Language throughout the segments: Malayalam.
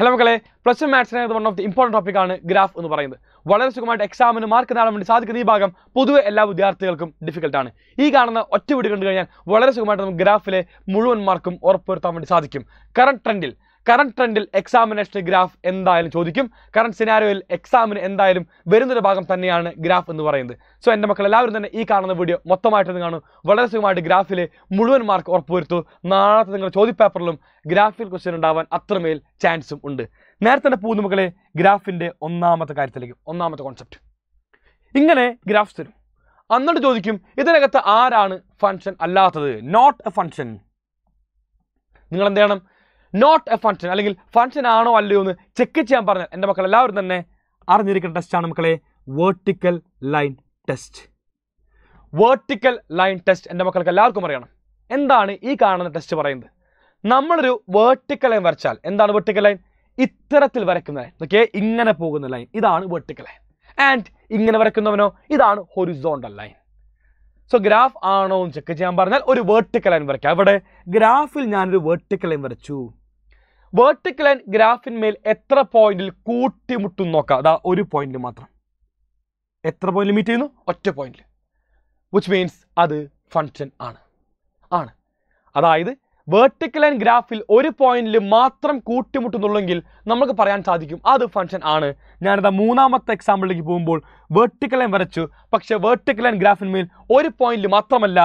ഹലോ മക്കളെ plus two maths one of the topic ടോപ്പിക്കാണ് ഗ്രാഫ് എന്ന് പറയുന്നത് വളരെ സുഖമായിട്ട് എക്സാമിന് മാർക്ക് നേടാൻ വേണ്ടി സാധിക്കുന്ന ഈ ഭാഗം പൊതുവെ എല്ലാ വിദ്യാർത്ഥികൾക്കും ഡിഫിക്കൽട്ടാണ് ഈ കാണുന്ന ഒറ്റ വീട് കണ്ടു കഴിഞ്ഞാൽ വളരെ സുഖമായിട്ട് നമുക്ക് ഗ്രാഫിലെ മുഴുവൻ മാർക്കും ഉറപ്പുവരുത്താൻ വേണ്ടി സാധിക്കും കറണ്ട് ട്രെൻഡിൽ കറണ്ട് ട്രെൻഡിൽ എക്സാമിനേഷൻ ഗ്രാഫ് എന്തായാലും ചോദിക്കും കറണ്ട് സിനാരിയോയിൽ എക്സാമിന് എന്തായാലും വരുന്നൊരു ഭാഗം തന്നെയാണ് ഗ്രാഫ് എന്ന് പറയുന്നത് സോ എൻ്റെ മക്കൾ എല്ലാവരും തന്നെ ഈ കാണുന്ന വീഡിയോ മൊത്തമായിട്ട് നിങ്ങൾ വളരെ സുഖമായിട്ട് ഗ്രാഫിലെ മുഴുവൻ മാർക്ക് ഉറപ്പുവരുത്തു നാളത്തെ നിങ്ങളുടെ ചോദ്യപേപ്പറിലും ഗ്രാഫിൽ ക്വസ്റ്റ്യൻ ഉണ്ടാവാൻ അത്രമേൽ ചാൻസും ഉണ്ട് നേരത്തെ തന്നെ പോകുന്ന മക്കളെ ഗ്രാഫിൻ്റെ ഒന്നാമത്തെ കാര്യത്തിലേക്ക് ഒന്നാമത്തെ കോൺസെപ്റ്റ് ഇങ്ങനെ ഗ്രാഫ്സ് തരും അന്നിട്ട് ചോദിക്കും ഇതിനകത്ത് ആരാണ് ഫങ്ഷൻ അല്ലാത്തത് നോട്ട് എ ഫങ്ഷൻ നിങ്ങൾ എന്ത് ചെയ്യണം നോട്ട് എ ഫങ്ഷൻ അല്ലെങ്കിൽ ഫങ്ഷൻ ആണോ അല്ലയോ എന്ന് ചെക്ക് ചെയ്യാൻ പറഞ്ഞാൽ എൻ്റെ മക്കൾ എല്ലാവരും തന്നെ അറിഞ്ഞിരിക്കുന്ന ടെസ്റ്റാണ് മക്കളെ vertical line test vertical line test എൻ്റെ മക്കൾക്ക് എല്ലാവർക്കും അറിയണം എന്താണ് ഈ കാണുന്ന ടെസ്റ്റ് പറയുന്നത് നമ്മളൊരു വേർട്ടിക്കൽ ലൈൻ വരച്ചാൽ എന്താണ് വേർട്ടിക്കൽ ലൈൻ ഇത്തരത്തിൽ വരയ്ക്കുന്ന ലൈൻ ഓക്കെ ഇങ്ങനെ പോകുന്ന ലൈൻ ഇതാണ് വേർട്ടിക്കൽ ലൈൻ ആൻഡ് ഇങ്ങനെ വരയ്ക്കുന്നവനോ ഇതാണ് ഹൊറിസോണ്ടൽ ലൈൻ സോ ഗ്രാഫ് ആണോ എന്ന് ചെക്ക് ചെയ്യാൻ പറഞ്ഞാൽ ഒരു വേർട്ടിക്കൽ ലൈൻ വരയ്ക്കാം അവിടെ ഗ്രാഫിൽ ഞാനൊരു വേർട്ടിക്കൽ ലൈൻ വരച്ചു വേർട്ടിക്കൽ ലൈൻ ഗ്രാഫിന്മേൽ എത്ര പോയിന്റിൽ കൂട്ടിമുട്ടും നോക്കാം അതാ ഒരു പോയിന്റിൽ മാത്രം എത്ര പോയിന്റ് മീറ്റ് ചെയ്യുന്നു ഒറ്റ പോയിന്റിൽ വിച്ച് മീൻസ് അത് ഫങ്ഷൻ ആണ് ആണ് അതായത് വേർട്ടിക്കൽ ലൈൻ ഗ്രാഫിൽ ഒരു പോയിന്റിൽ മാത്രം കൂട്ടിമുട്ടുന്നുള്ളെങ്കിൽ നമുക്ക് പറയാൻ സാധിക്കും അത് ഫങ്ഷൻ ആണ് ഞാനിതാ മൂന്നാമത്തെ എക്സാമ്പിളിലേക്ക് പോകുമ്പോൾ വേർട്ടിക്കൽ ലൈൻ വരച്ചു പക്ഷേ വേർട്ടിക്കൽ ലൈൻ ഗ്രാഫിന്മേൽ ഒരു പോയിന്റിൽ മാത്രമല്ല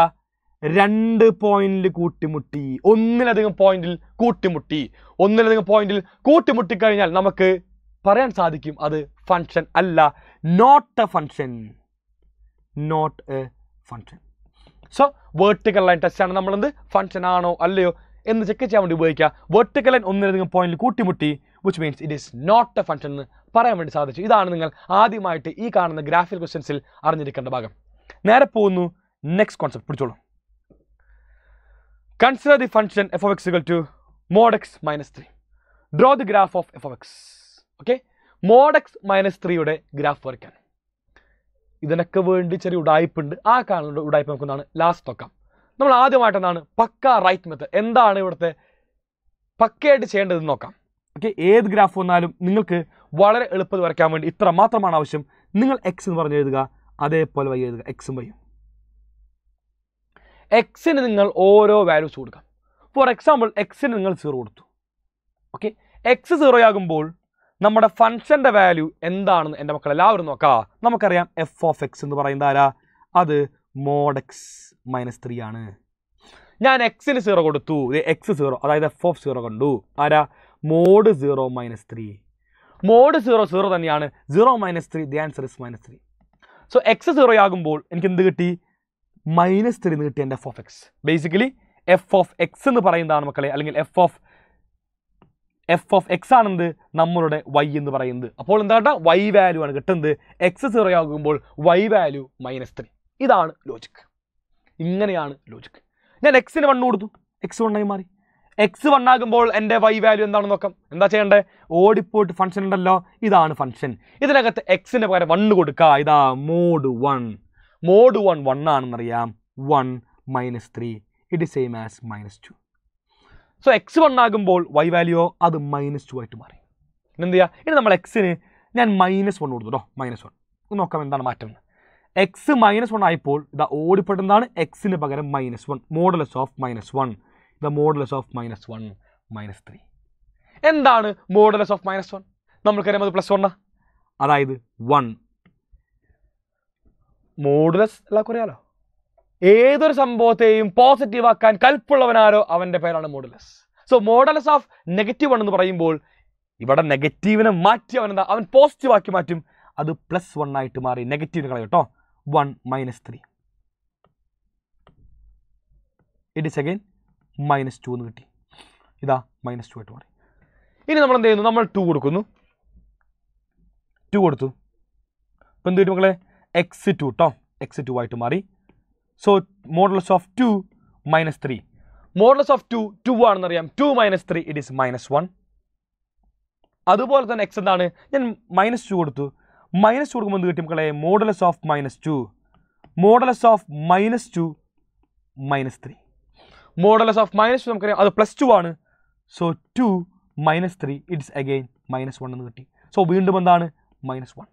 രണ്ട് പോയിന്റിൽ കൂട്ടിമുട്ടി ഒന്നിലധികം പോയിന്റിൽ കൂട്ടിമുട്ടി ഒന്നിലധികം പോയിന്റിൽ കൂട്ടിമുട്ടി കഴിഞ്ഞാൽ നമുക്ക് പറയാൻ സാധിക്കും അത് ഫങ്ഷൻ അല്ല not a function not a function so vertical line test ആണ് നമ്മളെന്ത് ഫങ്ഷൻ ആണോ അല്ലയോ എന്ന് ചെക്ക് ചെയ്യാൻ വേണ്ടി ഉപയോഗിക്കുക വേർട്ടിക്കൽ ലൈൻ ഒന്നിലധികം പോയിന്റിൽ കൂട്ടിമുട്ടി which means it is not a function എന്ന് പറയാൻ വേണ്ടി സാധിച്ചു ഇതാണ് നിങ്ങൾ ആദ്യമായിട്ട് ഈ കാണുന്ന ഗ്രാഫിക് ക്വസ്റ്റ്യൻസിൽ അറിഞ്ഞിരിക്കേണ്ട ഭാഗം നേരെ പോകുന്നു നെക്സ്റ്റ് കോൺസെപ്റ്റ് പിടിച്ചോളൂ Consider the function f of x equal to mod x minus 3. Draw the graph of f of x. Okay. mod x minus 3യുടെ ഗ്രാഫ് വരയ്ക്കാൻ ഇതിനൊക്കെ വേണ്ടി ചെറിയ ഉടായ്പുണ്ട് ആ കാണുന്ന ഉടായ്പ നമുക്കൊന്നാണ് ലാസ്റ്റ് നോക്കാം നമ്മൾ ആദ്യമായിട്ട് എന്താണ് പക്ക റൈറ്റ് മെത്തേഡ് എന്താണ് ഇവിടുത്തെ പക്കയായിട്ട് ചെയ്യേണ്ടതെന്ന് നോക്കാം ഓക്കെ ഏത് ഗ്രാഫ് വന്നാലും നിങ്ങൾക്ക് വളരെ എളുപ്പത്തിൽ വരയ്ക്കാൻ വേണ്ടി ഇത്ര മാത്രമാണ് ആവശ്യം നിങ്ങൾ എക്സ് എന്ന് പറഞ്ഞ് എഴുതുക അതേപോലെ വൈ എഴുതുക എക്സും വൈയും എക്സിന് നിങ്ങൾ ഓരോ വാല്യൂസ് കൊടുക്കാം ഫോർ എക്സാമ്പിൾ എക്സിന് നിങ്ങൾ സീറോ കൊടുത്തു ഓക്കെ എക്സ് സീറോ ആകുമ്പോൾ നമ്മുടെ ഫംഗ്ഷൻ്റെ വാല്യൂ എന്താണെന്ന് എൻ്റെ മക്കൾ എല്ലാവരും നോക്കാം നമുക്കറിയാം എഫ് ഓഫ് എക്സ് എന്ന് പറയുന്നത് ആരാ അത് മോഡ് എക്സ് മൈനസ് ത്രീ ആണ് ഞാൻ എക്സിന് സീറോ കൊടുത്തു എക്സ് സീറോ അതായത് എഫ് ഓഫ് സീറോ കണ്ടു ആരാ mod zero minus three mod zero zero തന്നെയാണ് zero minus three the answer is minus three so X zero ആകുമ്പോൾ എനിക്ക് എന്ത് കിട്ടി മൈനസ് ത്രീ എന്ന് കിട്ടിയ എൻ്റെ f of x basically f of X എന്ന് പറയുന്നതാണ് മക്കളെ അല്ലെങ്കിൽ f of F of x ആണെന്ത് നമ്മളുടെ വൈ എന്ന് പറയുന്നത് അപ്പോൾ എന്താ വൈ വാല്യൂ ആണ് കിട്ടുന്നത് എക്സ് സീറോ ആകുമ്പോൾ വൈ വാല്യൂ മൈനസ് ത്രീ ഇതാണ് ലോജിക് ഇങ്ങനെയാണ് ലോജിക് ഞാൻ എക്സിന് വണ്ണ് കൊടുത്തു എക്സ് വണ്ണായി മാറി എക്സ് വണ്ണാകുമ്പോൾ എൻ്റെ വൈ വാല്യൂ എന്താണെന്ന് നോക്കാം എന്താ ചെയ്യേണ്ടത് ഓടിപ്പോയിട്ട് ഫംഗ്ഷൻ ഉണ്ടല്ലോ ഇതാണ് ഫംഗ്ഷൻ ഇതിനകത്ത് എക്സിന് പകരം വണ്ണ് കൊടുക്കുക ഇതാ mod one mod one one ആണെന്നറിയാം one minus three it is same as minus two so x one ആകുമ്പോൾ വൈ വാല്യൂ അത് മൈനസ് ടു ആയിട്ട് മാറി എന്ത് ചെയ്യുക ഇനി നമ്മൾ എക്സിന് ഞാൻ മൈനസ് വൺ കൊടുത്തു കേട്ടോ മൈനസ് വൺ നോക്കാം എന്താണ് മാറ്റം എക്സ് മൈനസ് വൺ ആയപ്പോൾ ഇതാ ഓടിപ്പെട്ടെന്താണ് എക്സിന് പകരം minus one modulus of minus one the modulus of minus one minus three എന്താണ് മോഡലസ് ഓഫ് മൈനസ് വൺ നമ്മൾക്കറിയാം അത് പ്ലസ് വണ്ണ അതായത് വൺ മോഡുലസ് എല്ലാവർക്കും അറിയാലോ ഏതൊരു സംഭവത്തെയും പോസിറ്റീവ് ആക്കാൻ കൽപ്പുള്ളവനാരോ അവൻ്റെ പേരാണ് modulus so modulus of negative എന്ന് പറയുമ്പോൾ ഇവിടെ നെഗറ്റീവിനെ മാറ്റി അവൻ എന്താ അവൻ പോസിറ്റീവ് ആക്കി മാറ്റും അത് പ്ലസ് വൺ ആയിട്ട് മാറി നെഗറ്റീവിന് കളയും കേട്ടോ one minus three it is again minus two എന്ന് കിട്ടി ഇതാ മൈനസ് ടു ആയിട്ട് മാറി ഇനി നമ്മൾ എന്ത് ചെയ്യുന്നു നമ്മൾ ടു കൊടുക്കുന്നു ടു കൊടുത്തു ഇപ്പം എന്ത് കിട്ടും മക്കളെ എക്സ് ടു കേട്ടോ എക്സ് ടു ആയിട്ട് മാറി so modulus of two minus three modulus of two two ആണെന്നറിയാം two minus three it is minus one അതുപോലെ തന്നെ എക്സ് എന്താണ് ഞാൻ മൈനസ് ടു കൊടുത്തു മൈനസ് ടു കൊടുക്കുമ്പോൾ കിട്ടി മക്കളെ modulus of minus two modulus of minus two minus three modulus of minus two നമുക്കറിയാം അത് പ്ലസ് ടു ആണ് so two minus three it's again minus one എന്ന് കിട്ടി സോ വീണ്ടും എന്താണ് മൈനസ് വൺ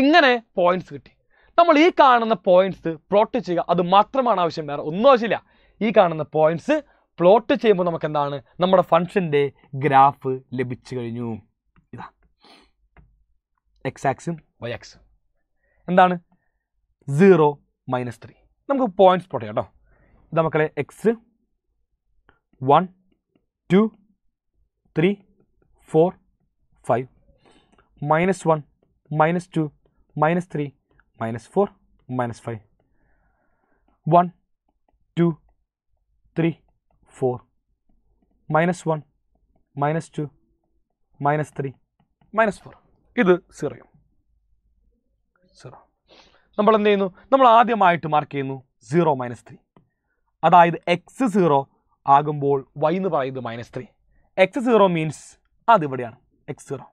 ഇങ്ങനെ പോയിന്റ്സ് കിട്ടി നമ്മൾ ഈ കാണുന്ന പോയിന്റ്സ് പ്ലോട്ട് ചെയ്യുക അത് മാത്രമാണ് ആവശ്യം വേറെ ഒന്നും ആവശ്യമില്ല ഈ കാണുന്ന പോയിന്റ്സ് പ്ലോട്ട് ചെയ്യുമ്പോൾ നമുക്ക് എന്താണ് നമ്മുടെ ഫംഗ്ഷൻ്റെ ഗ്രാഫ് ലഭിച്ചു കഴിഞ്ഞു ഇതാ എക്സ് ആക്സും വൈ ആക്സും എന്താണ് സീറോ മൈനസ് ത്രീ നമുക്ക് പോയിന്റ്സ് പ്ലോട്ട് ചെയ്യാം കേട്ടോ ഇത് മക്കളെ x one two three four five minus one minus two minus three minus 4, minus 5. 1, 2, 3, 4. Minus 1, minus 2, minus 3, minus 4. ഇത് സീറോയും സീറോ നമ്മൾ എന്ത് ചെയ്യുന്നു നമ്മൾ ആദ്യമായിട്ട് മാർക്ക് ചെയ്യുന്നു സീറോ മൈനസ് ത്രീ അതായത് എക്സ് സീറോ ആകുമ്പോൾ വൈ എന്ന് പറയുന്നത് minus three x zero means അതിവിടെയാണ് x zero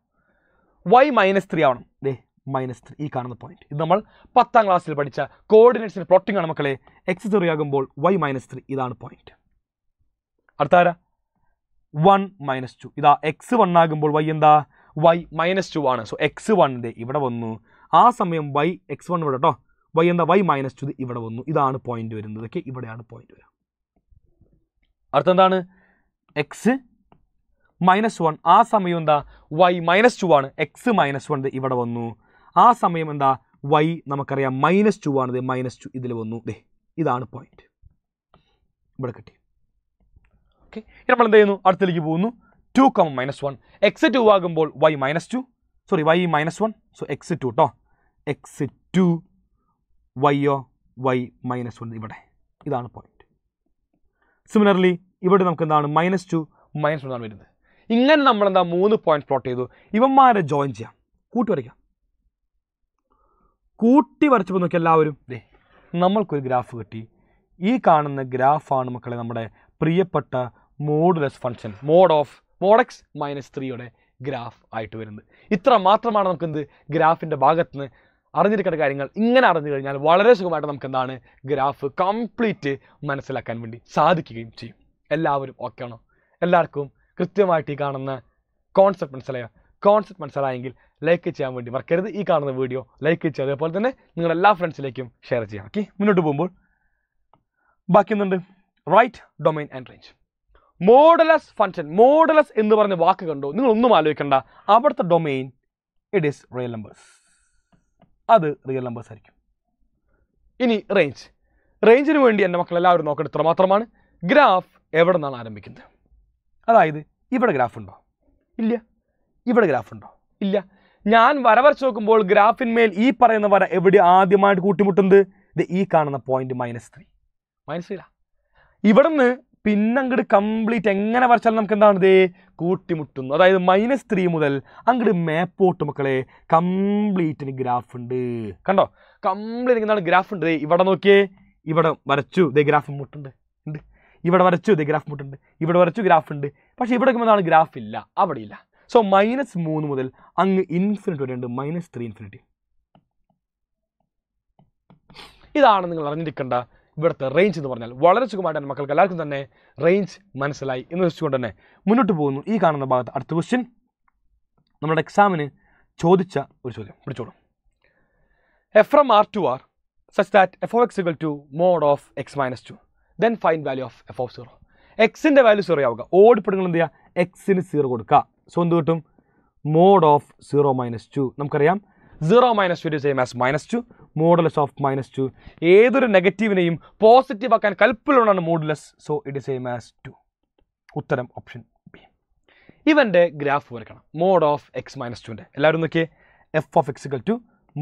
y minus three ആവണം ദേ മൈനസ് ത്രീ ഈ കാണുന്ന പോയിന്റ് ഇത് നമ്മൾ പത്താം ക്ലാസ്സിൽ പഠിച്ച കോർഡിനേറ്റ്സിൻ്റെ പ്ലോട്ടിംഗ് ആണ് മക്കളെ എക്സ് സീറോ ആകുമ്പോൾ വൈ മൈനസ് ത്രീ ഇതാണ് പോയിന്റ് അടുത്താര വൺ മൈനസ് ടു ഇതാ എക്സ് വൺ ആകുമ്പോൾ വൈ എന്താ വൈ മൈനസ് ടു ആണ് സോ എക്സ് വണ്ണിൻ്റെ ഇവിടെ വന്നു ആ സമയം വൈ എക്സ് വൺ ഇവിടെ കേട്ടോ വൈ എന്താ വൈ മൈനസ് ടു ഇവിടെ വന്നു ഇതാണ് പോയിന്റ് വരുന്നത് ഓക്കെ ഇവിടെയാണ് പോയിന്റ് വരിക അടുത്തെന്താണ് എക്സ് മൈനസ് വൺ ആ സമയം എന്താ വൈ മൈനസ് ടു ആണ് എക്സ് മൈനസ് വൺ ഇവിടെ വന്നു ആ സമയം എന്താ വൈ നമുക്കറിയാം മൈനസ് ടു ആണ് മൈനസ് ടു ഇതിൽ വന്നു ദേ ഇതാണ് പോയിന്റ് ഇവിടെ കിട്ടി ഓക്കെ ഇനി നമ്മൾ എന്ത് ചെയ്യുന്നു അടുത്തേക്ക് പോകുന്നു two comma minus one X two ആകുമ്പോൾ y minus two sorry y minus one so x two കേട്ടോ എക്സ് ടു വൈയോ വൈ മൈനസ് വൺ ഇവിടെ ഇതാണ് പോയിന്റ് സിമിലർലി ഇവിടെ നമുക്ക് എന്താണ് മൈനസ് ടു മൈനസ് വൺ ആണ് വരുന്നത് ഇങ്ങനെ നമ്മൾ എന്താ മൂന്ന് പോയിന്റ് പ്ലോട്ട് ചെയ്തു ഇവന്മാരെ ജോയിൻ ചെയ്യാം വരയ്ക്കാം കൂട്ടി വരച്ചപ്പോൾ നോക്കി എല്ലാവരും ദേ നമ്മൾക്കൊരു ഗ്രാഫ് കിട്ടി ഈ കാണുന്ന ഗ്രാഫാണ് മക്കളെ നമ്മുടെ പ്രിയപ്പെട്ട modulus function mod of mod x minus ത്രീയുടെ ഗ്രാഫ് ആയിട്ട് വരുന്നത് ഇത്ര മാത്രമാണ് നമുക്ക് എന്ത് ഗ്രാഫിൻ്റെ ഭാഗത്ത് നിന്ന് അറിഞ്ഞിരിക്കേണ്ട കാര്യങ്ങൾ ഇങ്ങനെ അറിഞ്ഞു കഴിഞ്ഞാൽ വളരെ സുഖമായിട്ട് നമുക്ക് എന്താണ് ഗ്രാഫ് കംപ്ലീറ്റ് മനസ്സിലാക്കാൻ വേണ്ടി സാധിക്കുകയും ചെയ്യും എല്ലാവരും ഓക്കെ ആണോ എല്ലാവർക്കും കൃത്യമായിട്ട് ഈ കാണുന്ന കോൺസെപ്റ്റ് മനസ്സിലായോ കോൺസെപ്റ്റ് മനസ്സിലായെങ്കിൽ ലൈക്ക് ചെയ്യാൻ വേണ്ടി മറക്കരുത് ഈ കാണുന്ന വീഡിയോ ലൈക്ക് ചെയ്യുക അതേപോലെ തന്നെ നിങ്ങളുടെ എല്ലാ ഫ്രണ്ട്സിലേക്കും ഷെയർ ചെയ്യുക ഓക്കെ മുന്നോട്ട് പോകുമ്പോൾ ബാക്കി എന്തുണ്ട് right domain and range modulus function modulus എന്ന് പറഞ്ഞ വാക്ക് കണ്ടോ നിങ്ങളൊന്നും ആലോചിക്കണ്ട അവിടുത്തെ domain it is real numbers അത് റിയൽ നമ്പേഴ്സ് ആയിരിക്കും ഇനി റേഞ്ച് റേഞ്ചിന് വേണ്ടി എൻ്റെ മക്കൾ എല്ലാവരും നോക്കേണ്ട ഇത്ര മാത്രമാണ് ഗ്രാഫ് എവിടെ നിന്നാണ് ആരംഭിക്കുന്നത് അതായത് ഇവിടെ ഗ്രാഫ് ഉണ്ടോ ഇല്ല ഇവിടെ ഗ്രാഫ് ഉണ്ടോ ഇല്ല ഞാൻ വര നോക്കുമ്പോൾ ഗ്രാഫിന്മേൽ ഈ പറയുന്ന വര എവിടെ ആദ്യമായിട്ട് കൂട്ടിമുട്ടുന്നത് ഇത് ഈ കാണുന്ന പോയിന്റ് മൈനസ് ത്രീ മൈനസ് ത്രീല ഇവിടെ നിന്ന് പിന്നെ അങ്ങോട്ട് കംപ്ലീറ്റ് എങ്ങനെ വരച്ചാലും നമുക്ക് എന്താണ് ഇതേ കൂട്ടിമുട്ടുന്നു അതായത് മൈനസ് ത്രീ മുതൽ അങ്ങോട്ട് മേപ്പോട്ട് മക്കളെ കംപ്ലീറ്റിന് ഗ്രാഫ് ഉണ്ട് കണ്ടോ കംപ്ലീറ്റ് എന്താണ് ഗ്രാഫ് ഉണ്ട് ഇവിടെ നോക്കിയേ ഇവിടെ വരച്ചു ഇതേ ഗ്രാഫ് മുട്ടുണ്ട് ഉണ്ട് ഇവിടെ വരച്ചു ഇതേ ഗ്രാഫ് മുട്ടുണ്ട് ഇവിടെ വരച്ചു ഗ്രാഫ് ഉണ്ട് പക്ഷേ ഇവിടെ എന്താണ് ഗ്രാഫ് ഇല്ല അവിടെ ഇല്ല സോ മൈനസ് മൂന്ന് മുതൽ അങ്ങ് ഇൻഫിനിറ്റി വരെയുണ്ട് മൈനസ് ത്രീ ഇൻഫിനിറ്റി ഇതാണ് നിങ്ങൾ അറിഞ്ഞിരിക്കേണ്ട ഇവിടുത്തെ റേഞ്ച് എന്ന് പറഞ്ഞാൽ വളരെ സുഖമായിട്ടാണ് മക്കൾക്ക് എല്ലാവർക്കും തന്നെ റേഞ്ച് മനസ്സിലായി എന്ന് വെച്ചുകൊണ്ട് തന്നെ മുന്നോട്ട് പോകുന്നു ഈ കാണുന്ന ഭാഗത്ത് അടുത്ത ക്വസ്റ്റ്യൻ നമ്മുടെ എക്സാമിന് ചോദിച്ച ഒരു ചോദ്യം പിടിച്ചോളൂ F M R to R such that F of X equal to mod of X minus two then find value of F of zero എക്സിൻ്റെ വാല്യൂ സീറോ ആവുക ഓടിപ്പെടുകൾ എന്ത് ചെയ്യുക എക്സിന് സീറോ കൊടുക്കുക സോ എന്ത് കിട്ടും mod of zero minus two നമുക്കറിയാം zero minus two same as minus two modulus of minus two ഏതൊരു നെഗറ്റീവിനെയും പോസിറ്റീവ് ആക്കാൻ കൽപ്പുള്ളതാണ് modulus so it same as two ഉത്തരം ഓപ്ഷൻ ബി ഇവൻ്റെ ഗ്രാഫ് വരക്കണം മോഡ് ഓഫ് എക്സ് മൈനസ് ടുവിൻ്റെ എല്ലാവരും നോക്കിയേ എഫ് ഓഫ് എക്സിക്കൽ to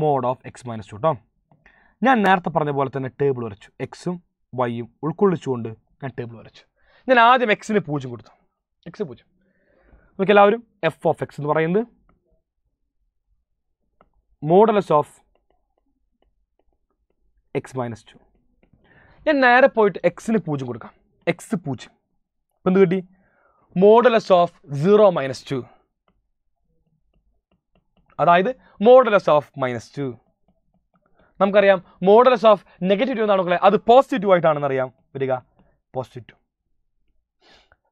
mod of X minus two കേട്ടോ ഞാൻ നേരത്തെ പറഞ്ഞ പോലെ തന്നെ ടേബിൾ വരച്ചു എക്സും വൈയും ഉൾക്കൊള്ളിച്ചുകൊണ്ട് ഞാൻ ടേബിൾ വരച്ചു ഞാൻ ആദ്യം എക്സിന് പൂജ്യം കൊടുത്തു എക്സ് പൂജ്യം നമുക്ക് എല്ലാവരും എഫ് ഓഫ് എക്സ് എന്ന് പറയുന്നത് modulus of X minus two ഞാൻ നേരെ പോയിട്ട് എക്സിന് പൂജ്യം കൊടുക്കാം എക്സ് പൂജ്യം ഇപ്പം എന്ത് കിട്ടി modulus of zero minus two അതായത് മോഡലസ് ഓഫ് മൈനസ് ടു നമുക്കറിയാം മോഡലസ് ഓഫ് നെഗറ്റീവ് ടു എന്നാണ് അത് പോസിറ്റീവ് ആയിട്ടാണെന്ന് അറിയാം വരിക പോസിറ്റീവ്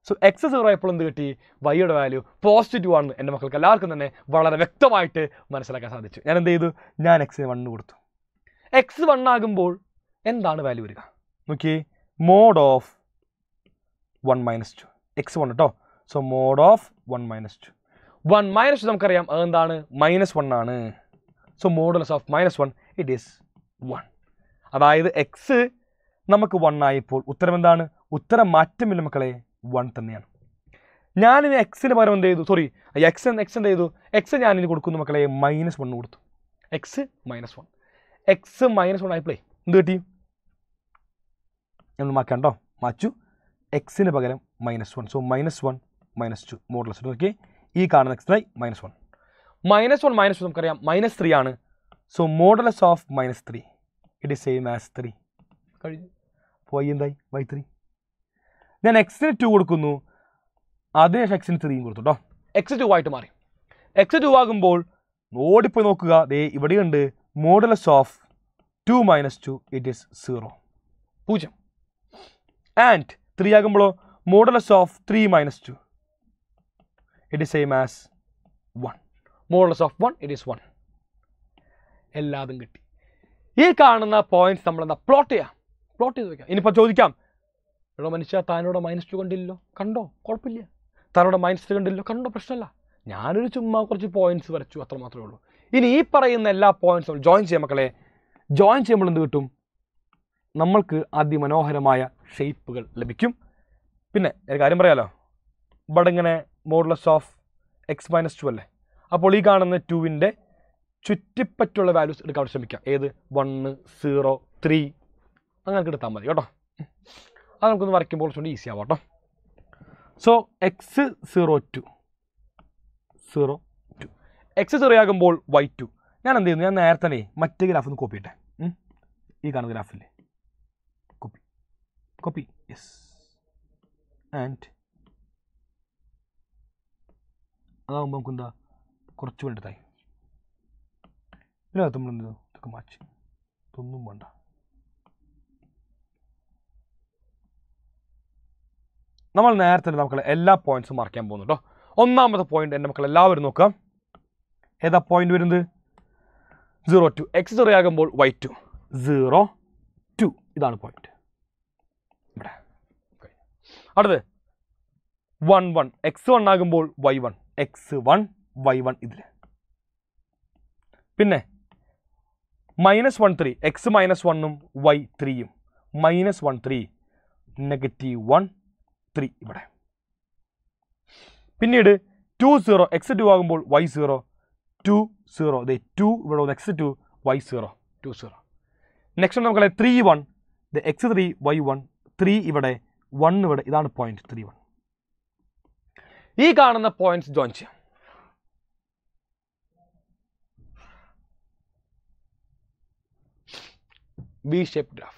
സോ എക്സ് സീറോ ആയപ്പോൾ എന്ത് കിട്ടി വൈയുടെ വാല്യൂ പോസിറ്റീവ് ആണെന്ന് എൻ്റെ മക്കൾക്ക് എല്ലാവർക്കും തന്നെ വളരെ വ്യക്തമായിട്ട് മനസ്സിലാക്കാൻ സാധിച്ചു ഞാൻ എന്ത് ചെയ്തു ഞാൻ എക്സ് വണ്ണ് കൊടുത്തു എക്സ് വൺ ആകുമ്പോൾ എന്താണ് വാല്യൂ വരിക നോക്കിയേ mod of one minus two X one കേട്ടോ so mod of one minus two one minus two നമുക്കറിയാം അതെന്താണ് മൈനസ് വൺ ആണ് so modulus of minus one it is one അതായത് എക്സ് നമുക്ക് വൺ ആയപ്പോൾ ഉത്തരം എന്താണ് ഉത്തരം മാറ്റമില്ല മക്കളെ വൺ തന്നെയാണ് ഞാനിന് എക്സിന് പകരം എന്ത് ചെയ്തു സോറി എക്സ് എക്സ് എന്ത് ചെയ്തു എക്സ് ഞാനിന് കൊടുക്കുന്നു മക്കളെ മൈനസ് വണ് കൊടുത്തു X minus one X minus one ആയിപ്പോളേ എന്ത് കിട്ടി നമ്മൾ മാറ്റണ്ടോ മാച്ചു എക്സിന് പകരം minus one so minus one minus two modulus okay ഈ കാണുന്ന എക്സിനായി minus one minus one minus two നമുക്കറിയാം മൈനസ് ത്രീ ആണ് so modulus of minus three it is same as three കഴിഞ്ഞു അപ്പോൾ എന്തായി വൈ ത്രീ ഞാൻ എക്സിന് ടു കൊടുക്കുന്നു അതിനുശേഷം എക്സിന് ത്രീയും കൊടുത്തു കേട്ടോ എക്സ് ടു ആയിട്ട് മാറി എക്സ് ടു ആകുമ്പോൾ ഓടിപ്പോയി നോക്കുക ദേ ഇവിടെയുണ്ട് modulus of two minus two it is zero പൂജ്യം ആൻഡ് ത്രീ ആകുമ്പോൾ modulus of three minus two it is same as one modulus of one it is one എല്ലാതും കിട്ടി ഈ കാണുന്ന പോയിന്റ്സ് നമ്മൾ എന്താ പ്ലോട്ട് ചെയ്യാം പ്ലോട്ട് ചെയ്ത് വയ്ക്കാം ഇനിയിപ്പോൾ ചോദിക്കാം എടോ മനുഷ്യ താനോട് മൈനസ് ടു കണ്ടില്ലല്ലോ കണ്ടോ കുഴപ്പമില്ല താനോട് മൈനസ് ടു കണ്ടില്ലല്ലോ കണ്ടോ പ്രശ്നമല്ല ഞാനൊരു ചുമ്മാ കുറച്ച് പോയിന്റ്സ് വരച്ചു അത്രമാത്രമേ ഉള്ളൂ ഇനി ഈ പറയുന്ന എല്ലാ പോയിന്റ്സും ജോയിൻ ചെയ്യാം മക്കളെ ജോയിൻ ചെയ്യുമ്പോൾ എന്ത് കിട്ടും നമ്മൾക്ക് അതിമനോഹരമായ ഷേപ്പുകൾ ലഭിക്കും പിന്നെ ഒരു കാര്യം പറയാലോ ഇവിടെ ഇങ്ങനെ modulus of X minus two അല്ലേ അപ്പോൾ ഈ കാണുന്ന ടുവിൻ്റെ ചുറ്റിപ്പറ്റുള്ള വാല്യൂസ് എടുക്കാൻ ശ്രമിക്കാം ഏത് വണ് സീറോ ത്രീ അങ്ങനെ എടുത്താൽ മതി കേട്ടോ അത് നമുക്കൊന്ന് വരയ്ക്കുമ്പോൾ കുറച്ചുകൂടി ഈസി ആവാം കേട്ടോ so X zero two zero two X zero ആകുമ്പോൾ വൈ ടു ഞാൻ എന്ത് ചെയ്യുന്നു ഞാൻ നേരത്തെ മറ്റേ ഗ്രാഫ് ഒന്ന് കോപ്പി ഇട്ടെ ഈ കാണുന്ന ഗ്രാഫില്ലേ കോപ്പി കോപ്പി യെസ് ആൻഡ് അതാകുമ്പോൾ നമുക്ക് എന്താ കുറച്ച് വേണ്ടതായി ഇതിനകത്ത് നമ്മൾ എന്ത് ഇതൊക്കെ മാച്ച് ഇതൊന്നും വേണ്ട നമ്മൾ നേരത്തെ നമുക്ക് എല്ലാ പോയിന്റ്സും മാർക്ക് ചെയ്യാൻ പോകുന്നു കേട്ടോ ഒന്നാമത്തെ പോയിന്റ് എൻ്റെ മക്കൾ എല്ലാവരും നോക്കാം ഏതാ പോയിന്റ് വരുന്നത് സീറോ ടു എക്സ് സീറോ ആകുമ്പോൾ വൈ ടു സീറോ ടു ഇതാണ് പോയിന്റ് ഇവിടെ അടുത്തത് വൺ വൺ എക്സ് വൺ ആകുമ്പോൾ Y one X one Y one ഇതിൽ പിന്നെ minus one three X minus വണ്ണും വൈ ത്രീയും minus one three negative one three ഇവിടെ പിന്നീട് ടു സീറോ എക്സ് ടു ആകുമ്പോൾ Y zero two zero the two ഇവിടെ X two Y zero two zero next നമുക്ക് three one the X three Y one three ഇവിടെ വൺ ഇവിടെ ഇതാണ് പോയിന്റ് ത്രീ വൺ ഈ കാണുന്ന പോയിന്റ്സ് ജോയിൻ ചെയ്യാം ബി ഷേപ്പ് ഗ്രാഫ്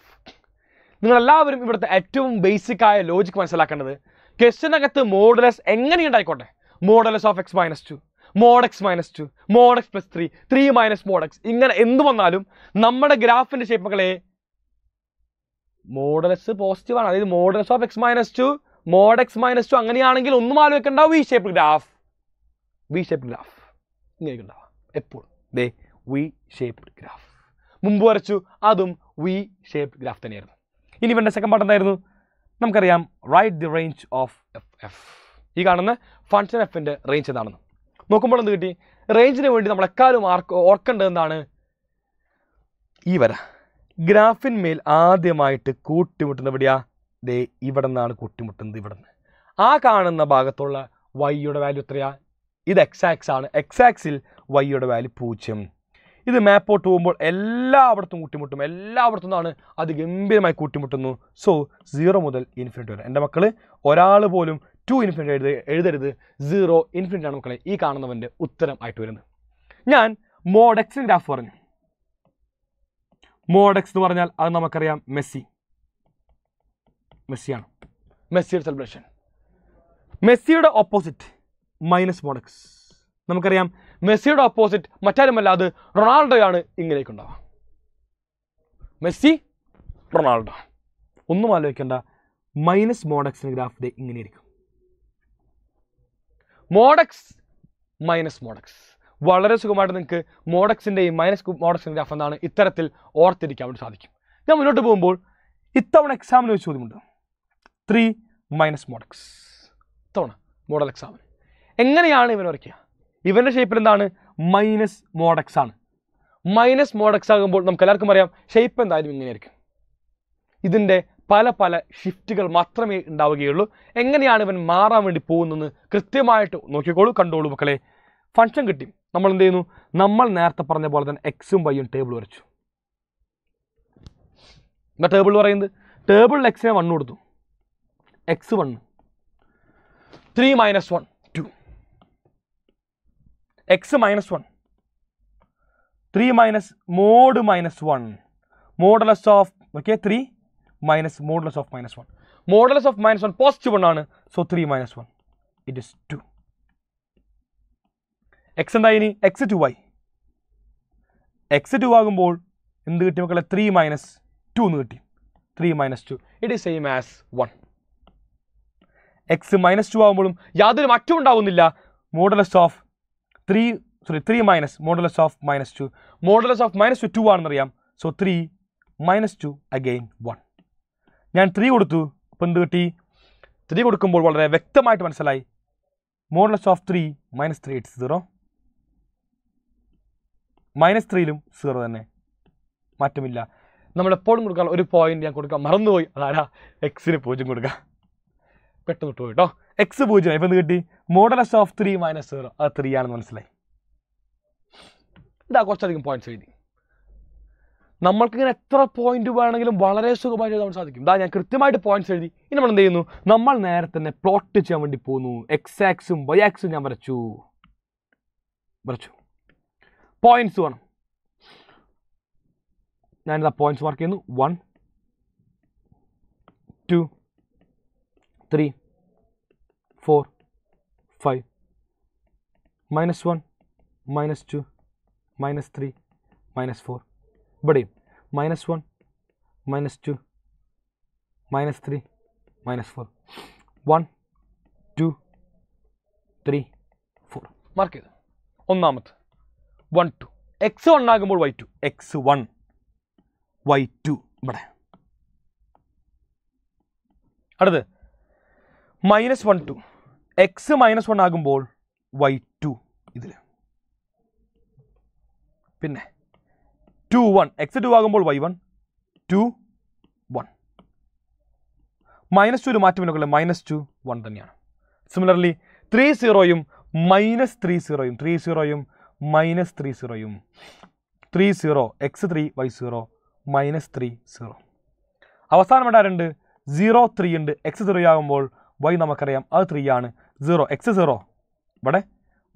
നിങ്ങളെല്ലാവരും ഇവിടുത്തെ ഏറ്റവും ബേസിക് ആയ ലോജിക്ക് മനസ്സിലാക്കേണ്ടത് ക്വസ്റ്റിനകത്ത് മോഡലസ് ഉണ്ടായിക്കോട്ടെ modulus of X minus two X minus two X plus three three minus mod X ഇങ്ങനെ എന്ത് വന്നാലും നമ്മുടെ ഗ്രാഫിൻ്റെ ഷേപ്പുകളെ മോഡലസ് പോസിറ്റീവ് ആണ് അതായത് modulus of X minus two X minus two അങ്ങനെയാണെങ്കിൽ ഒന്നും ആലോചിക്കണ്ട V shape graph V shape graph ഇങ്ങനെയൊക്കെ ഉണ്ടാവാം എപ്പോഴും ദേ വി ഷേപ്പ് ഗ്രാഫ് മുമ്പ് വരച്ചു അതും വി ഷേപ്പ് ഗ്രാഫ് തന്നെയായിരുന്നു ഇനി ഇവൻ്റെ സെക്കൻഡ് പാർട്ട് എന്തായിരുന്നു നമുക്കറിയാം right the range of F F ഈ കാണുന്ന ഫങ്ഷൻ എഫിൻ്റെ റേഞ്ച് എന്താണെന്ന് നോക്കുമ്പോൾ എന്ത് കിട്ടി റേഞ്ചിന് വേണ്ടി നമ്മൾ എക്കാലും ഓർക്കേണ്ടത് എന്താണ് ഈ വര ഗ്രാഫിന്മേൽ ആദ്യമായിട്ട് കൂട്ടിമുട്ടുന്നത് എവിടെയാ ദേ ഇവിടെ നിന്നാണ് കൂട്ടിമുട്ടുന്നത് ഇവിടെ നിന്ന് ആ കാണുന്ന ഭാഗത്തുള്ള വൈയുടെ വാല്യൂ എത്രയാ ഇത് എക്സാക്സ് ആണ് എക്സാക്സിൽ വൈയുടെ വാല്യൂ പൂജ്യം ഇത് മാപ്പോട്ട് പോകുമ്പോൾ എല്ലായിടത്തും കൂട്ടിമുട്ടും എല്ലായിടത്തും ആണ് അത് ഗംഭീരമായി കൂട്ടിമുട്ടുന്നു സോ സീറോ മുതൽ ഇൻഫിനിറ്റ് വരെ എൻ്റെ മക്കൾ ഒരാൾ പോലും ടു ഇൻഫിനിറ്റ് എഴുത എഴുതരുത് സീറോ ഇൻഫിനിറ്റ് ആണ് മക്കളെ ഈ കാണുന്നവൻ്റെ ഉത്തരം ആയിട്ട് വരുന്നത് ഞാൻ മോഡെക്സിൻ്റെ ഗ്രാഫ് പറഞ്ഞു മോഡെക്സ് എന്ന് പറഞ്ഞാൽ അത് നമുക്കറിയാം മെസ്സി മെസ്സിയാണ് മെസ്സിയുടെ സെലിബ്രേഷൻ മെസ്സിയുടെ ഓപ്പോസിറ്റ് മൈനസ് മോഡക്സ് നമുക്കറിയാം മെസ്സിയുടെ ഓപ്പോസിറ്റ് മറ്റാരുമല്ലാതെ റൊണാൾഡോയാണ് ഇങ്ങനെയൊക്കെ മെസ്സി റൊണാൾഡോ ഒന്നും ആലോചിക്കേണ്ട മൈനസ് മോഡക്സിന് ഗ്രാഫ് ദേ ഇങ്ങനെയിരിക്കും മോഡക്സ് മൈനസ് മോഡക്സ് വളരെ സുഖമായിട്ട് നിങ്ങൾക്ക് മോഡക്സിൻ്റെയും മൈനസ് മോഡക്സിൻ്റെ ഗ്രാഫ് എന്താണ് ഇത്തരത്തിൽ ഓർത്തിരിക്കാൻ വേണ്ടി സാധിക്കും ഞാൻ മുന്നോട്ട് പോകുമ്പോൾ ഇത്തവണ എക്സാമിന് ഒരു ചോദ്യമുണ്ട് ത്രീ മൈനസ് മോഡക്സ് ഇത്തവണ മോഡൽ എക്സാമിന് എങ്ങനെയാണ് ഇവൻ വരയ്ക്കുക ഇവൻ്റെ ഷേപ്പിൽ എന്താണ് മൈനസ് മോഡക്സ് ആണ് മൈനസ് മോഡക്സ് ആകുമ്പോൾ നമുക്ക് എല്ലാവർക്കും അറിയാം ഷേപ്പ് എന്തായാലും ഇങ്ങനെയായിരിക്കും ഇതിൻ്റെ പല പല ഷിഫ്റ്റുകൾ മാത്രമേ ഉണ്ടാവുകയുള്ളൂ എങ്ങനെയാണ് ഇവൻ മാറാൻ വേണ്ടി പോകുന്നതെന്ന് കൃത്യമായിട്ട് നോക്കിക്കോളൂ കണ്ടോളൂ മക്കളെ ഫംഗ്ഷൻ കിട്ടി നമ്മൾ എന്ത് ചെയ്യുന്നു നമ്മൾ നേരത്തെ പറഞ്ഞ പോലെ തന്നെ എക്സും വൈയും ടേബിൾ വരച്ചു എന്താ ടേബിൾ പറയുന്നത് ടേബിളിൽ എക്സിനെ വണ്ണ് കൊടുത്തു X one three minus one X minus one three minus mod minus one modulus of okay three minus modulus of minus one modulus of minus one positive one ആണ് so three minus one it is two X എന്താ ഇനി എക്സ് ടു ആയി എക്സ് ടു ആകുമ്പോൾ എന്ത് കിട്ടി മക്കളെ ത്രീ മൈനസ് ടു എന്ന് കിട്ടി three minus two it is same as one X minus to ആകുമ്പോഴും യാതൊരു മാറ്റവും ഉണ്ടാവുന്നില്ല modulus of three sorry three minus modulus of minus two modulus of minus two two ആണെന്നറിയാം so three minus two again one ഞാൻ ത്രീ കൊടുത്തു അപ്പം എന്ത് കിട്ടി ത്രീ കൊടുക്കുമ്പോൾ വളരെ വ്യക്തമായിട്ട് മനസ്സിലായി modulus of three minus three it's zero minus ത്രീയിലും സീറോ തന്നെ മാറ്റമില്ല നമ്മൾ എപ്പോഴും കൊടുക്കാൻ ഒരു പോയിന്റ് ഞാൻ കൊടുക്കാം മറന്നുപോയി അതാരാ എക്സിന് പൂജ്യം കൊടുക്കാം പെട്ടെന്ന് വിട്ടുപോയി കേട്ടോ എക്സ് പൂജ്യം ഇപ്പം എന്ത് കിട്ടി modulus of three minus zero അത് ത്രീ ആണെന്ന് മനസ്സിലായി ഇതാ കുറച്ചധികം പോയിന്റ്സ് എഴുതി നമ്മൾക്ക് ഇങ്ങനെ എത്ര പോയിന്റ് വേണമെങ്കിലും വളരെ സുഖമായിട്ട് എഴുതാൻ സാധിക്കും ഇതാ ഞാൻ കൃത്യമായിട്ട് പോയിന്റ്സ് എഴുതി ഇനി നമ്മൾ എന്ത് ചെയ്യുന്നു നമ്മൾ നേരെ തന്നെ പ്ലോട്ട് ചെയ്യാൻ വേണ്ടി പോകുന്നു എക്സ് ആക്സും വൈ ആക്സും ഞാൻ വരച്ചു വരച്ചു പോയിന്റ്സ് വേണം ഞാനിതാ പോയിന്റ്സ് മാർക്ക് ചെയ്യുന്നു one two three 4, 5, minus 1, minus 2, minus 3, minus 4. ഇവിടെയും minus one minus two minus three minus 4. One two three four mark ചെയ്ത് ഒന്നാമത്തെ വൺ ടു എക്സ് വൺ ആകുമ്പോൾ Y two X one Y two ഇവിടെ അടുത്ത് minus one two X minus one ആകുമ്പോൾ വൈ ടു ഇതിൽ പിന്നെ ടു വൺ എക്സ് ടു ആകുമ്പോൾ Y one two one minus two ടുവിൽ മാറ്റമില്ല മൈനസ് ടു വൺ തന്നെയാണ് സിമിലർലി ത്രീ സീറോയും മൈനസ് ത്രീ സീറോയും ത്രീ സീറോയും മൈനസ് ത്രീ സീറോയും three zero X three Y zero minus three zero അവസാനം ഇടാറുണ്ട് സീറോ ത്രീ ഉണ്ട് എക്സ് ത്രീ ആകുമ്പോൾ വൈ നമുക്കറിയാം അത് ത്രീ ആണ് സീറോ എക്സ് സീറോ ഇവിടെ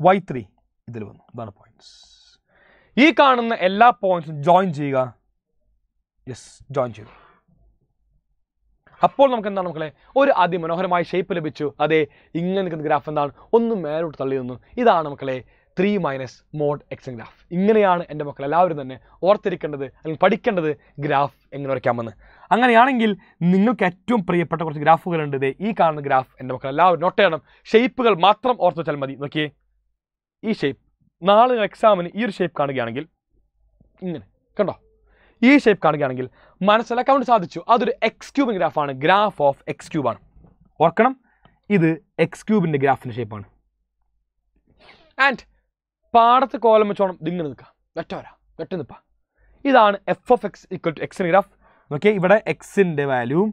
വൈ ത്രീ ഇതിൽ വന്നു ഇതാണ് പോയിന്റ്സ് ഈ കാണുന്ന എല്ലാ പോയിന്റ്സും ജോയിൻ ചെയ്യുക യെസ് ജോയിൻ ചെയ്തു അപ്പോൾ നമുക്ക് എന്താണ് മക്കളെ ഒരു അതിമനോഹരമായ ഷേപ്പ് ലഭിച്ചു അതെ ഇങ്ങനെ നിൽക്കുന്ന ഗ്രാഫ് എന്താണ് ഒന്ന് മേലോട്ട് തള്ളി നിന്നു ഇതാണ് മക്കളെ ത്രീ മൈനസ് മോഡ് എക്സൻ ഗ്രാഫ് ഇങ്ങനെയാണ് എൻ്റെ മക്കൾ എല്ലാവരും തന്നെ ഓർത്തിരിക്കേണ്ടത് അല്ലെങ്കിൽ പഠിക്കേണ്ടത് ഗ്രാഫ് എങ്ങനെ വരയ്ക്കാമെന്ന് അങ്ങനെയാണെങ്കിൽ നിങ്ങൾക്ക് ഏറ്റവും പ്രിയപ്പെട്ട കുറച്ച് ഗ്രാഫുകളുണ്ട് ഇതേ ഈ കാണുന്ന ഗ്രാഫ് എൻ്റെ മക്കൾ എല്ലാവരും നോട്ട് ചെയ്യണം ഷേപ്പുകൾ മാത്രം ഓർത്ത് വെച്ചാൽ മതി നോക്കിയേ ഈ ഷേപ്പ് നാളെ എക്സാമിന് ഈ ഒരു ഷേപ്പ് കാണുകയാണെങ്കിൽ ഇങ്ങനെ കണ്ടോ ഈ ഷേപ്പ് കാണുകയാണെങ്കിൽ മനസ്സിലാക്കാൻ വേണ്ടി സാധിച്ചു അതൊരു എക്സ് ക്യൂബിൻ്റെ ഗ്രാഫാണ് ഗ്രാഫ് ഓഫ് എക്സ് ക്യൂബാണ് ഓർക്കണം ഇത് എക്സ് ക്യൂബിൻ്റെ ഗ്രാഫിൻ്റെ ഷേപ്പാണ് ആൻഡ് പാടത്ത് കോലം വെച്ചോണം ഇതിങ്ങനെ നിൽക്കുക വെട്ടോരാ വെട്ട നിൽപ്പാ ഇതാണ് F of X equal to എക്സിൻ്റെ ഗ്രാഫ് ഓക്കെ ഇവിടെ എക്സിൻ്റെ വാല്യൂവും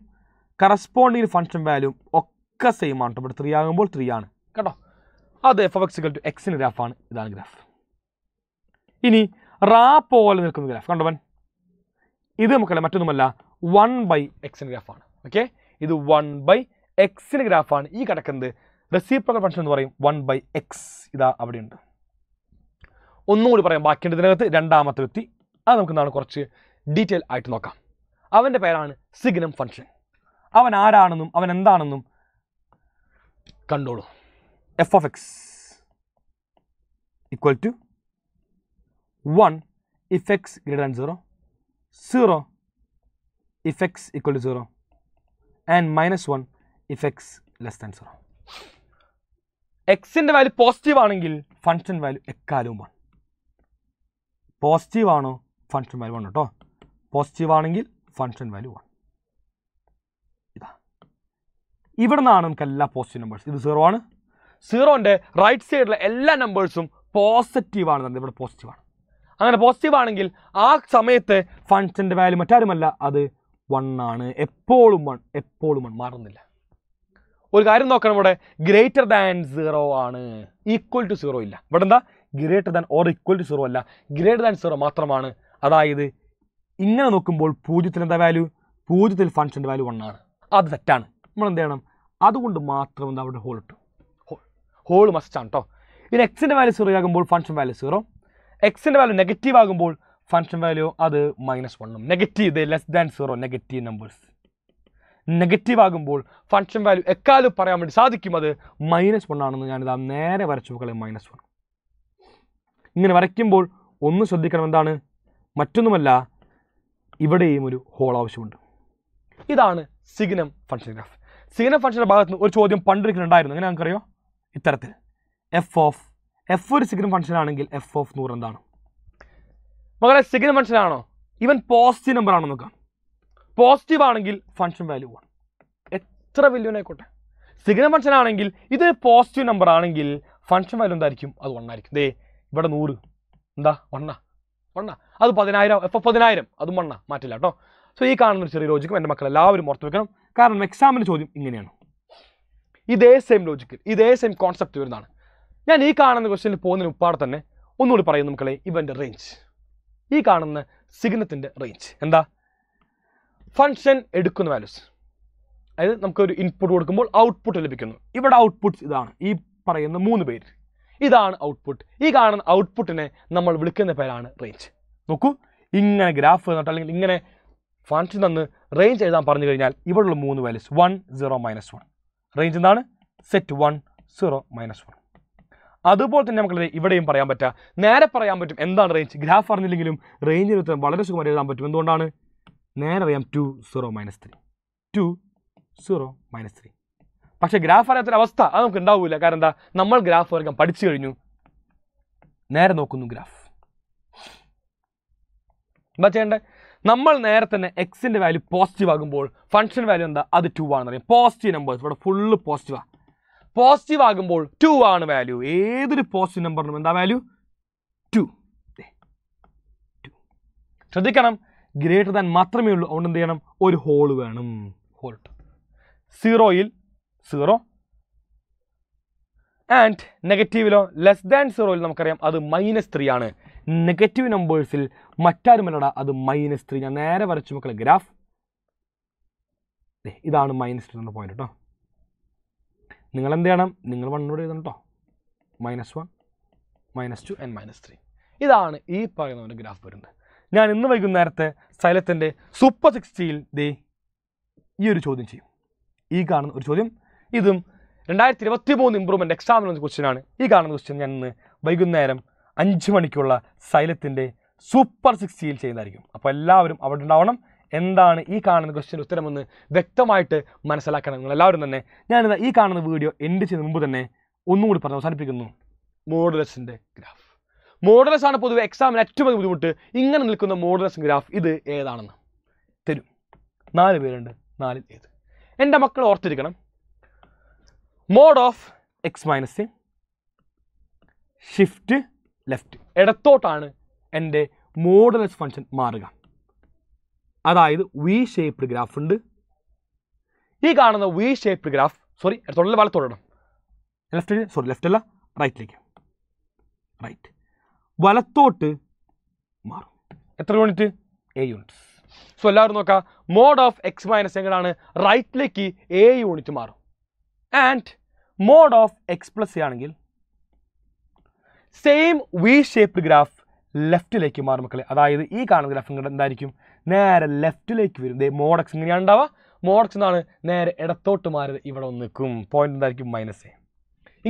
കറസ്പോണ്ടിങ് ഫംഗ്ഷൻ വാല്യൂവും ഒക്കെ സെയിം ആണ് ഇവിടെ ത്രീ ആകുമ്പോൾ ത്രീ ആണ് കേട്ടോ അത് F of X equal to എക്സിൻ്റെ ഗ്രാഫാണ് ഇതാണ് ഗ്രാഫ് ഇനി റാ പോലെ നിൽക്കുന്ന ഗ്രാഫ് കണ്ടവൻ ഇത് നമുക്കല്ല മറ്റൊന്നുമല്ല വൺ ബൈ എക്സിൻ്റെ ഗ്രാഫാണ് ഓക്കെ ഇത് വൺ ബൈ എക്സിൻ്റെ ഗ്രാഫാണ് ഈ കിടക്കുന്നത് റെസിപ്രോക്കൽ ഫംഗ്ഷൻ എന്ന് പറയും വൺ ബൈ എക്സ് ഇതാ അവിടെയുണ്ട് ഒന്നുകൂടി പറയാം ബാക്കി ഇതിനകത്ത് രണ്ടാമത്തെ വ്യക്തി അത് നമുക്ക് എന്താണ് കുറച്ച് ഡീറ്റെയിൽ ആയിട്ട് നോക്കാം അവൻ്റെ പേരാണ് സിഗ്നം ഫംഗ്ഷൻ അവൻ ആരാണെന്നും അവൻ എന്താണെന്നും കണ്ടോളൂ F of X equal to one if X greater than zero zero if X equal to zero and minus one if X less than zero എക്സിൻ്റെ വാല്യൂ പോസിറ്റീവ് ആണെങ്കിൽ ഫംഗ്ഷൻ വാല്യൂ എക്കാലവുമാണ് പോസിറ്റീവ് ആണോ ഫങ്ഷൻ വാല്യൂ വൺ കേട്ടോ പോസിറ്റീവ് ആണെങ്കിൽ ഫങ്ഷൻ വാല്യൂ വൺ ഇതാ ഇവിടെ നിന്നാണ് നമുക്ക് എല്ലാ പോസിറ്റീവ് നമ്പേഴ്സ് ഇത് സീറോ ആണ് സീറോൻ്റെ റൈറ്റ് സൈഡിലെ എല്ലാ നമ്പേഴ്സും പോസിറ്റീവ് ആണ് ഇവിടെ പോസിറ്റീവ് ആണ് അങ്ങനെ പോസിറ്റീവ് ആണെങ്കിൽ ആ സമയത്ത് ഫങ്ഷൻ്റെ വാല്യൂ മറ്റാരുമല്ല അത് വൺ ആണ് എപ്പോഴും വൺ എപ്പോഴും വൺ മാറുന്നില്ല ഒരു കാര്യം നോക്കണം ഇവിടെ ഗ്രേറ്റർ ദാൻ സീറോ ആണ് ഈക്വൽ ടു സീറോ ഇല്ല ഇവിടെ എന്താ greater than or equal to zero അല്ല ഗ്രേറ്റർ ദാൻ സീറോ മാത്രമാണ് അതായത് ഇങ്ങനെ നോക്കുമ്പോൾ പൂജ്യത്തിന് എന്താ വാല്യൂ പൂജ്യത്തിൽ ഫംഗ്ഷൻ്റെ വാല്യൂ ആണ് അത് തെറ്റാണ് നമ്മൾ എന്ത് ചെയ്യണം അതുകൊണ്ട് മാത്രം എന്താ അവിടെ ഹോൾ ഇട്ടു ഹോൾ മസ്റ്റാണ് കേട്ടോ ഇനി എക്സിൻ്റെ വാല്യൂ സീറോ ആകുമ്പോൾ ഫംഗ്ഷൻ വാല്യൂ സീറോ എക്സിൻ്റെ വാല്യൂ നെഗറ്റീവ് ആകുമ്പോൾ ഫംഗ്ഷൻ വാല്യൂ അത് മൈനസ് വണ്ണും നെഗറ്റീവ് ഇത് less than zero negative numbers negative ആകുമ്പോൾ ഫംഗ്ഷൻ വാല്യൂ എക്കാലും പറയാൻ വേണ്ടി സാധിക്കും അത് മൈനസ് വൺ ആണെന്ന് ഞാനിത് നേരെ വരച്ചു നോക്കളെ മൈനസ് വണ്ണം ഇങ്ങനെ വരയ്ക്കുമ്പോൾ ഒന്ന് ശ്രദ്ധിക്കണം എന്താണ് മറ്റൊന്നുമല്ല ഇവിടെയും ഒരു ഹോൾ ആവശ്യമുണ്ട് ഇതാണ് സിഗ്നം ഫംഗ്ഷൻ ഗ്രാഫ് സിഗ്നം ഫംഗ്ഷൻ്റെ ഭാഗത്ത് നിന്ന് ഒരു ചോദ്യം പണ്ടൊരിക്കലുണ്ടായിരുന്നു അങ്ങനെ നമുക്കറിയോ ഇത്തരത്തിൽ എഫ് ഓഫ് എഫ് ഒരു സിഗ്നം ഫംഗ്ഷൻ ആണെങ്കിൽ എഫ് ഓഫ് നൂറ് എന്താണ് മകളെ സിഗ്നം ഫംഗ്ഷൻ ആണോ ഇവൻ പോസിറ്റീവ് നമ്പർ ആണോ നോക്കാം പോസിറ്റീവ് ആണെങ്കിൽ ഫംഗ്ഷൻ വാല്യൂ ആണ് എത്ര വലിയവനായിക്കോട്ടെ സിഗ്നം ഫംഗ്ഷൻ ആണെങ്കിൽ ഇത് പോസിറ്റീവ് നമ്പർ ആണെങ്കിൽ ഫംഗ്ഷൻ വാല്യൂ എന്തായിരിക്കും അത് വണ്ണായിരിക്കും ദേ ഇവിടെ നൂറ് എന്താ വണ്ണ വണ്ണ അത് പതിനായിരം എഫ് പതിനായിരം അതും വണ്ണ മാറ്റില്ല കേട്ടോ സോ ഈ കാണുന്ന ചെറിയ ലോജിക്കും എൻ്റെ മക്കൾ എല്ലാവരും ഓർത്ത് വെക്കണം കാരണം എക്സാമിൻ്റെ ചോദ്യം ഇങ്ങനെയാണ് ഇതേ സെയിം ലോജിക്കൽ ഇതേ സെയിം കോൺസെപ്റ്റ് വരുന്നതാണ് ഞാൻ ഈ കാണുന്ന ക്വസ്റ്റ്യനിൽ പോകുന്നതിന് ഉപ്പാടെ തന്നെ ഒന്നുകൂടി പറയുന്നു മക്കളെ ഇവൻ്റെ റേഞ്ച് ഈ കാണുന്ന സിഗ്നത്തിൻ്റെ റേഞ്ച് എന്താ ഫങ്ഷൻ എടുക്കുന്ന വാല്യൂസ് അതായത് നമുക്കൊരു ഇൻപുട്ട് കൊടുക്കുമ്പോൾ ഔട്ട്പുട്ട് ലഭിക്കുന്നു ഇവിടെ ഔട്ട്പുട്ട്സ് ഇതാണ് ഈ പറയുന്ന മൂന്ന് പേര് ഇതാണ് ഔട്ട്പുട്ട് ഈ കാണുന്ന ഔട്ട്പുട്ടിനെ നമ്മൾ വിളിക്കുന്ന പേരാണ് റേഞ്ച് നോക്കൂ ഇങ്ങനെ ഗ്രാഫ് തന്നിട്ട് അല്ലെങ്കിൽ ഇങ്ങനെ ഫങ്ഷൻ തന്ന് റേഞ്ച് എഴുതാൻ പറഞ്ഞു കഴിഞ്ഞാൽ ഇവിടെയുള്ള മൂന്ന് values one zero minus one range എന്താണ് set one zero minus one അതുപോലെ തന്നെ നമുക്ക് ഇവിടെയും പറയാൻ പറ്റുക നേരെ പറയാൻ പറ്റും എന്താണ് റേഞ്ച് ഗ്രാഫ് അറിഞ്ഞില്ലെങ്കിലും റേഞ്ചിന് ഉത്തരം വളരെ സുഖമായി എഴുതാൻ പറ്റും എന്തുകൊണ്ടാണ് നേരെ അറിയാം two zero minus three two zero minus three പക്ഷെ ഗ്രാഫ് അറിയാത്തൊരവസ്ഥ അത് നമുക്ക് ഉണ്ടാവില്ല കാരണം എന്താ നമ്മൾ ഗ്രാഫ് വർഗം പഠിച്ചു കഴിഞ്ഞു നേരെ നോക്കുന്നു ഗ്രാഫ് എന്താ ചെയ്യണ്ടേ നമ്മൾ നേരെ തന്നെ എക്സിൻ്റെ വാല്യൂ പോസിറ്റീവ് ആകുമ്പോൾ ഫംഗ്ഷൻ വാല്യൂ എന്താ അത് ടു അറിയാം പോസിറ്റീവ് നമ്പേഴ്സ് ഇവിടെ ഫുള്ള് പോസിറ്റീവാ പോസിറ്റീവ് ആകുമ്പോൾ ടു ആണ് വാല്യൂ ഏതൊരു പോസിറ്റീവ് നമ്പറിനും എന്താ വാല്യൂ ടു ശ്രദ്ധിക്കണം ഗ്രേറ്റർ ദാൻ മാത്രമേ ഉള്ളൂ അതുകൊണ്ട് എന്ത് ചെയ്യണം ഒരു ഹോൾ വേണം ഹോൾട്ട് സീറോയിൽ സീറോ ആൻഡ് നെഗറ്റീവിലോ ലെസ് ദാൻ സീറോയിൽ നമുക്കറിയാം അത് മൈനസ് ത്രീ ആണ് നെഗറ്റീവ് നമ്പേഴ്സിൽ മറ്റാരുമല്ലട അത് മൈനസ് ത്രീ ഞാൻ നേരെ വരച്ചു മക്കളെ ഗ്രാഫ് ഇതാണ് മൈനസ് ത്രീ എന്ന പോയിന്റ് കേട്ടോ നിങ്ങൾ എന്ത് ചെയ്യണം നിങ്ങൾ വണ്ണോട് എഴുതണം കേട്ടോ minus one minus two and minus three ഇതാണ് ഈ പറയുന്നവൻ്റെ ഗ്രാഫ് വരുന്നത് ഞാൻ ഇന്ന് വൈകുന്നേരത്തെ സൈലത്തിൻ്റെ സൂപ്പർ സിക്സ്റ്റിയിൽ ദേ ഈ ഒരു ചോദ്യം ചെയ്യും ഈ കാണുന്ന ഒരു ചോദ്യം ഇതും രണ്ടായിരത്തി ഇരുപത്തി മൂന്ന് ഇമ്പ്രൂവ്മെൻറ്റ് ക്വസ്റ്റ്യൻ ആണ് ഈ കാണുന്ന ക്വസ്റ്റ്യൻ ഞാൻ ഇന്ന് വൈകുന്നേരം അഞ്ച് മണിക്കുള്ള സൈലത്തിൻ്റെ സൂപ്പർ സിക്സ് സീൽ ചെയ്യുന്നതായിരിക്കും അപ്പോൾ എല്ലാവരും അവിടെ ഉണ്ടാവണം എന്താണ് ഈ കാണുന്ന ക്വസ്റ്റ്യൻ്റെ ഉത്തരമെന്ന് വ്യക്തമായിട്ട് മനസ്സിലാക്കണം നിങ്ങൾ എല്ലാവരും തന്നെ ഞാൻ ഈ കാണുന്ന വീഡിയോ എൻഡ് ചെയ്യുന്ന മുമ്പ് തന്നെ ഒന്നും കൂടി പറഞ്ഞ് അവസാനിപ്പിക്കുന്നു മോഡലസിൻ്റെ ഗ്രാഫ് മോഡലസ് ആണ് പൊതുവെ എക്സാമിന് ഏറ്റവും വലിയ ബുദ്ധിമുട്ട് ഇങ്ങനെ നിൽക്കുന്ന മോഡലസ് ഗ്രാഫ് ഇത് ഏതാണെന്ന് തരും നാല് പേരുണ്ട് നാലിൽ ഏത് എൻ്റെ മക്കൾ ഓർത്തിരിക്കണം mod of X minus shift left ഇടത്തോട്ടാണ് എൻ്റെ മോഡലസ് ഫംഗ്ഷൻ മാറുക അതായത് വി ഷേപ്ഡ് ഗ്രാഫ് ഉണ്ട് ഈ കാണുന്ന വി ഷേപ്ഡ് ഗ്രാഫ് സോറി ഇടത്തോട്ടല്ല വലത്തോടണം ലെഫ്റ്റ് സോറി ലെഫ്റ്റ് അല്ല റൈറ്റിലേക്ക് റൈറ്റ് വലത്തോട്ട് മാറും എത്ര യൂണിറ്റ് എ യൂണിറ്റ് സോ എല്ലാവരും നോക്കാം മോഡ് ഓഫ് എക്സ് മൈനസ് എങ്ങനെയാണ് റൈറ്റിലേക്ക് എ യൂണിറ്റ് മാറും and mod of x plus a ആണെങ്കിൽ സെയിം വി ഷേപ്ഡ് ഗ്രാഫ് ലെഫ്റ്റിലേക്ക് മാറും മക്കളെ അതായത് ഈ കാണുന്ന ഗ്രാഫ് നിങ്ങളുടെ എന്തായിരിക്കും നേരെ ലെഫ്റ്റിലേക്ക് വരും ദേ എക്സ് ഇങ്ങനെയാണ് ഉണ്ടാവുക എക്സ് എന്നാണ് നേരെ ഇടത്തോട്ട് മാറിയത് ഇവിടെ ഒന്ന് നിൽക്കും പോയിന്റ് എന്തായിരിക്കും മൈനസ് എ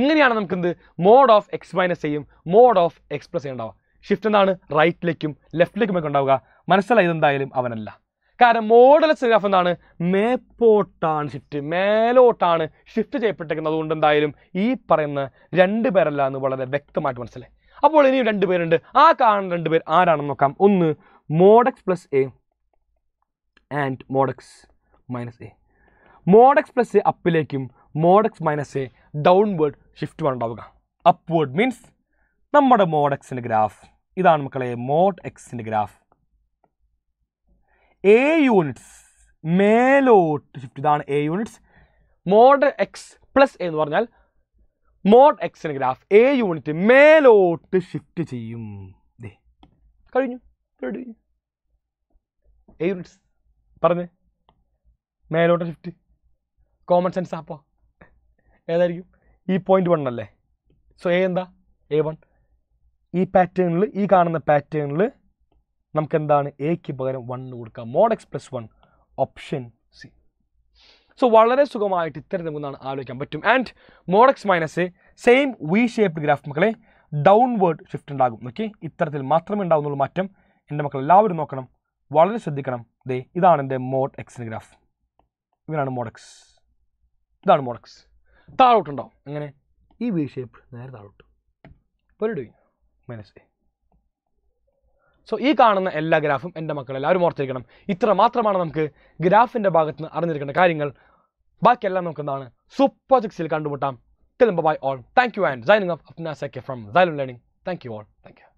ഇങ്ങനെയാണ് നമുക്ക് എന്ത് മോഡ് ഓഫ് എക്സ് മൈനസ് എയും mod of x plus a ഉണ്ടാവുക ഷിഫ്റ്റ് എന്താണ് റൈറ്റിലേക്കും ലെഫ്റ്റിലേക്കും ഒക്കെ ഉണ്ടാവുക മനസ്സിലായത് എന്തായാലും അവനല്ല കാരണം മോഡൽ ഗ്രാഫ് എന്താണ് മേപ്പോട്ടാണ് ഷിഫ്റ്റ് മേലോട്ടാണ് ഷിഫ്റ്റ് ചെയ്യപ്പെട്ടിരിക്കുന്നത് അതുകൊണ്ട് എന്തായാലും ഈ പറയുന്ന രണ്ട് പേരല്ല എന്ന് വളരെ വ്യക്തമായിട്ട് മനസ്സിലായി അപ്പോൾ ഇനിയും രണ്ട് പേരുണ്ട് ആ കാണുന്ന രണ്ട് പേർ ആരാണെന്ന് നോക്കാം ഒന്ന് mod x plus a and mod x minus a mod x plus a അപ്പിലേക്കും mod x minus a downward shift ഉണ്ടാവുക അപ്വേർഡ് മീൻസ് നമ്മുടെ മോഡക്സിൻ്റെ ഗ്രാഫ് ഇതാണ് മക്കളെ മോഡ് എക്സിൻ്റെ ഗ്രാഫ് എ യൂണിറ്റ്സ് മേലോട്ട് ഷിഫ്റ്റ് ഇതാണ് a units mod x plus എന്ന് പറഞ്ഞാൽ മോഡ് എക്സിന് ഗ്രാഫ് എ യൂണിറ്റ് മേലോട്ട് ഷിഫ്റ്റ് ചെയ്യും കഴിഞ്ഞു കഴിഞ്ഞു എ യൂണിറ്റ്സ് പറഞ്ഞേ മേലോട്ട് ഷിഫ്റ്റ് കോമൺ സെൻസ് ആപ്പോ ഏതായിരിക്കും ഈ പോയിന്റ് വൺ അല്ലേ സോ എ എന്താ എ വൺ ഈ പാറ്റേണിൽ ഈ കാണുന്ന പാറ്റേണിൽ നമുക്ക് എന്താണ് എക്ക് പകരം വണ്ണ് കൊടുക്കാം mod x plus one option C so വളരെ സുഖമായിട്ട് ഇത്തരം നമുക്കൊന്നാണ് ആലോചിക്കാൻ പറ്റും and mod x minus same V shape graph മക്കളെ ഡൗൺവേർഡ് ഷിഫ്റ്റ് ഉണ്ടാകും നോക്കി ഇത്തരത്തിൽ മാത്രമേ ഉണ്ടാകുന്നുള്ളൂ മാറ്റം എൻ്റെ മക്കൾ എല്ലാവരും നോക്കണം വളരെ ശ്രദ്ധിക്കണം ദേ ഇതാണ് എൻ്റെ മോഡ് എക്സിൻ്റെ ഗ്രാഫ് ഇവനാണ് മോഡക്സ് ഇതാണ് മോഡക്സ് താഴോട്ടുണ്ടാവും അങ്ങനെ ഈ വി ഷേപ്പ് നേരെ താഴോട്ട് പൊരിടുവി മൈനസ് എ സോ ഈ കാണുന്ന എല്ലാ ഗ്രാഫും എൻ്റെ മക്കൾ എല്ലാവരും ഓർത്തിരിക്കണം ഇത്ര മാത്രമാണ് നമുക്ക് ഗ്രാഫിൻ്റെ ഭാഗത്ത് നിന്ന് അറിഞ്ഞിരിക്കേണ്ട കാര്യങ്ങൾ ബാക്കിയെല്ലാം നമുക്ക് എന്താണ് സൂപ്പർ സിക്സിൽ കണ്ടുമുട്ടാം till bye all thank you and signing off അപ്നാസ് സെക്കെ ഫ്രം സൈലൻ learning thank you all thank U